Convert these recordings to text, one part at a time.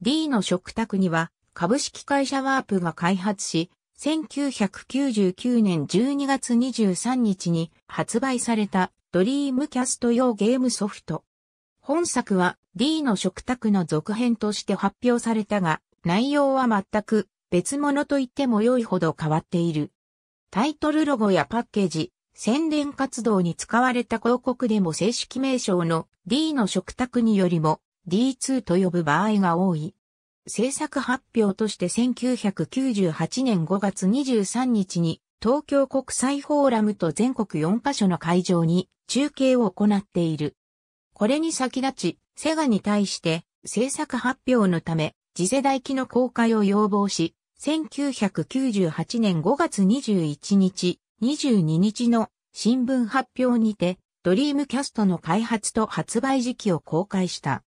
D の食卓には株式会社ワープが開発し、1999年12月23日に発売されたドリームキャスト用ゲームソフト。本作は D の食卓の続編として発表されたが、内容は全く別物と言っても良いほど変わっている。タイトルロゴやパッケージ、宣伝活動に使われた広告でも正式名称の D の食卓によりも D2 と呼ぶ場合が多い。制作発表として1998年5月23日に東京国際フォーラムと全国4カ所の会場に中継を行っている。これに先立ち、セガに対して制作発表のため次世代機の公開を要望し、1998年5月21日、22日の新聞発表にて、ドリームキャストの開発と発売時期を公開した。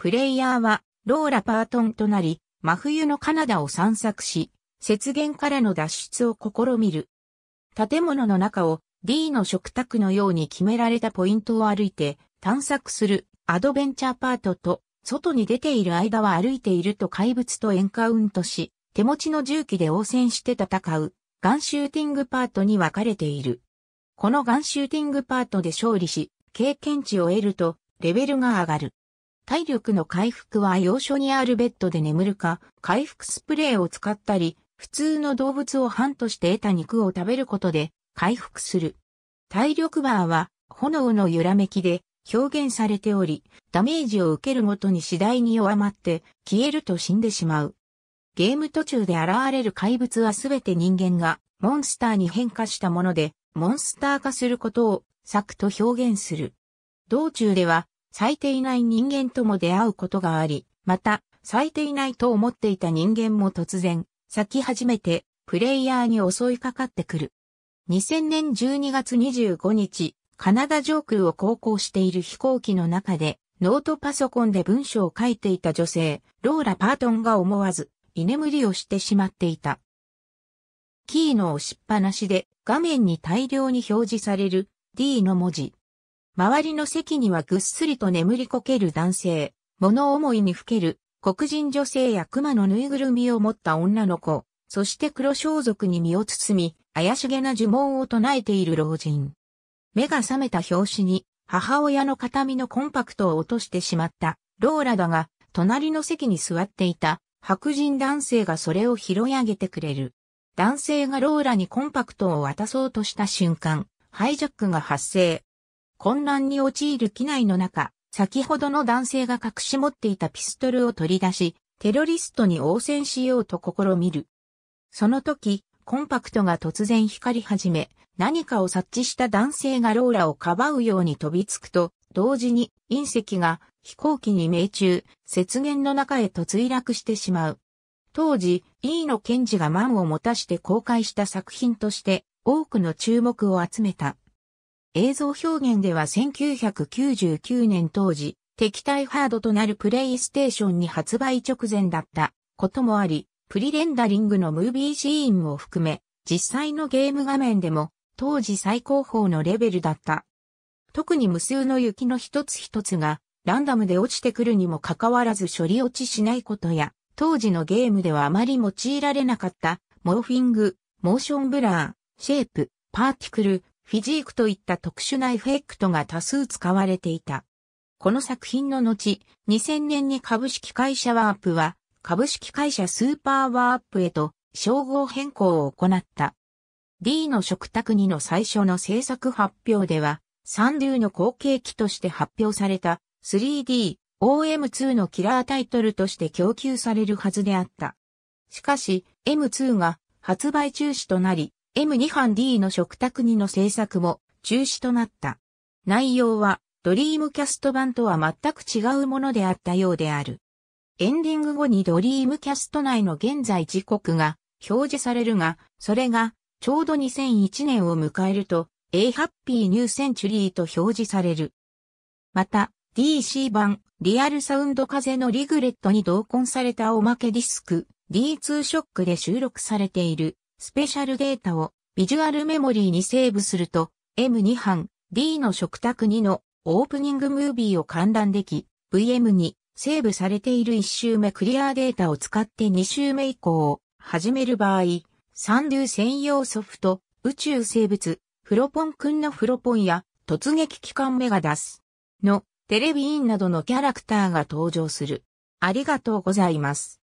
プレイヤーはローラ・パートンとなり、真冬のカナダを散策し、雪原からの脱出を試みる。建物の中を D の食卓のように決められたポイントを歩いて探索するアドベンチャーパートと、外に出ている間は歩いていると怪物とエンカウントし、手持ちの銃器で応戦して戦う、ガンシューティングパートに分かれている。このガンシューティングパートで勝利し、経験値を得ると、レベルが上がる。体力の回復は要所にあるベッドで眠るか、回復スプレーを使ったり、普通の動物をンとして得た肉を食べることで回復する。体力バーは炎の揺らめきで表現されており、ダメージを受けるごとに次第に弱まって消えると死んでしまう。ゲーム途中で現れる怪物はすべて人間がモンスターに変化したもので、モンスター化することをくと表現する。道中では咲いていない人間とも出会うことがあり、また、咲いていないと思っていた人間も突然、咲き始めて、プレイヤーに襲いかかってくる。2000年12月25日、カナダ上空を航行している飛行機の中で、ノートパソコンで文章を書いていた女性、ローラ・パートンが思わず、居眠りをしてしまっていた。キーの押しっぱなしで、画面に大量に表示される D の文字。周りの席にはぐっすりと眠りこける男性、物思いにふける、黒人女性や熊のぬいぐるみを持った女の子、そして黒装束に身を包み、怪しげな呪文を唱えている老人。目が覚めた拍子に、母親の形見のコンパクトを落としてしまった、ローラだが、隣の席に座っていた、白人男性がそれを拾い上げてくれる。男性がローラにコンパクトを渡そうとした瞬間、ハイジャックが発生。混乱に陥る機内の中、先ほどの男性が隠し持っていたピストルを取り出し、テロリストに応戦しようと試みる。その時、コンパクトが突然光り始め、何かを察知した男性がローラをかばうように飛びつくと、同時に隕石が飛行機に命中、雪原の中へと墜落してしまう。当時、飯の検事が満を持たして公開した作品として、多くの注目を集めた。映像表現では1999年当時、敵対ハードとなるプレイステーションに発売直前だったこともあり、プリレンダリングのムービーシーンも含め、実際のゲーム画面でも当時最高峰のレベルだった。特に無数の雪の一つ一つがランダムで落ちてくるにもかかわらず処理落ちしないことや、当時のゲームではあまり用いられなかった、モーフィング、モーションブラー、シェイプ、パーティクル、フィジークといった特殊なエフェクトが多数使われていた。この作品の後、2000年に株式会社ワープは、株式会社スーパーワープへと称号変更を行った。D の食卓2の最初の制作発表では、サンデューの後継機として発表された 3D OM2 のキラータイトルとして供給されるはずであった。しかし、M2 が発売中止となり、M2 班 D の食卓2の制作も中止となった。内容はドリームキャスト版とは全く違うものであったようである。エンディング後にドリームキャスト内の現在時刻が表示されるが、それがちょうど2001年を迎えると A ハッピーニューセンチュリーと表示される。また DC 版リアルサウンド風のリグレットに同梱されたおまけディスク D2 ショックで収録されているスペシャルデータをビジュアルメモリーにセーブすると M2 班 D の食卓2のオープニングムービーを観覧でき VM にセーブされている1周目クリアデータを使って2周目以降を始める場合、サンドゥ専用ソフト、宇宙生物、フロポン君のフロポンや突撃機関メガダスのテレビインなどのキャラクターが登場する。ありがとうございます。